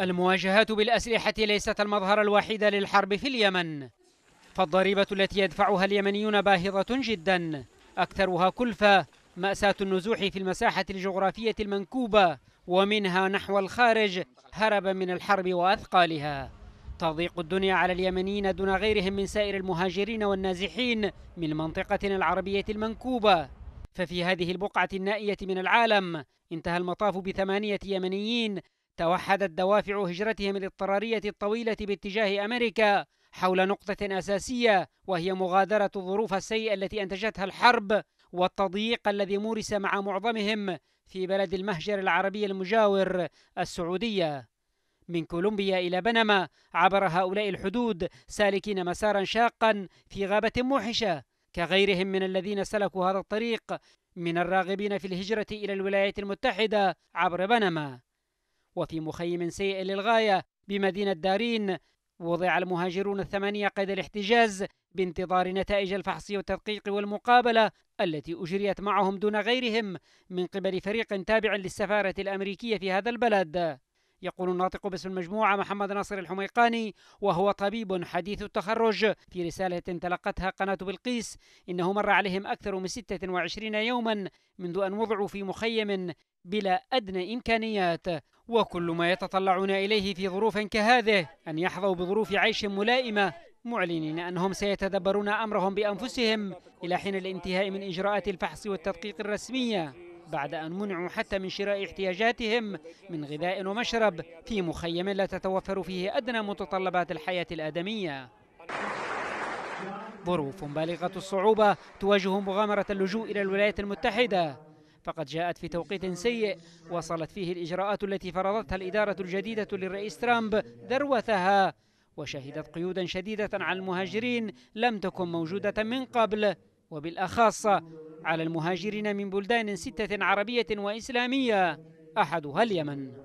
المواجهات بالأسلحة ليست المظهر الوحيد للحرب في اليمن فالضريبة التي يدفعها اليمنيون باهظة جدا أكثرها كلفة مأساة النزوح في المساحة الجغرافية المنكوبة ومنها نحو الخارج هربا من الحرب وأثقالها تضيق الدنيا على اليمنيين دون غيرهم من سائر المهاجرين والنازحين من منطقتنا العربية المنكوبة ففي هذه البقعة النائية من العالم انتهى المطاف بثمانية يمنيين توحدت دوافع هجرتهم الاضطرارية الطويلة باتجاه أمريكا حول نقطة أساسية وهي مغادرة الظروف السيئة التي أنتجتها الحرب والتضييق الذي مورس مع معظمهم في بلد المهجر العربي المجاور السعودية من كولومبيا إلى بنما عبر هؤلاء الحدود سالكين مسارا شاقا في غابة موحشة كغيرهم من الذين سلكوا هذا الطريق من الراغبين في الهجرة إلى الولايات المتحدة عبر بنما وفي مخيم سيء للغاية بمدينة دارين وضع المهاجرون الثمانية قيد الاحتجاز بانتظار نتائج الفحص والتدقيق والمقابلة التي أجريت معهم دون غيرهم من قبل فريق تابع للسفارة الأمريكية في هذا البلد يقول الناطق باسم المجموعة محمد ناصر الحميقاني وهو طبيب حديث التخرج في رسالة تلقتها قناة بلقيس إنه مر عليهم أكثر من 26 يوما منذ أن وضعوا في مخيم بلا أدنى إمكانيات وكل ما يتطلعون إليه في ظروف كهذه أن يحظوا بظروف عيش ملائمة معلنين أنهم سيتدبرون أمرهم بأنفسهم إلى حين الانتهاء من إجراءات الفحص والتدقيق الرسمية بعد أن منعوا حتى من شراء احتياجاتهم من غذاء ومشرب في مخيم لا تتوفر فيه أدنى متطلبات الحياة الآدمية ظروف بالغة الصعوبة تواجه مغامرة اللجوء إلى الولايات المتحدة فقد جاءت في توقيت سيء وصلت فيه الإجراءات التي فرضتها الإدارة الجديدة للرئيس ترامب ذروتها وشهدت قيودا شديدة على المهاجرين لم تكن موجودة من قبل وبالأخص على المهاجرين من بلدان ستة عربية وإسلامية أحدها اليمن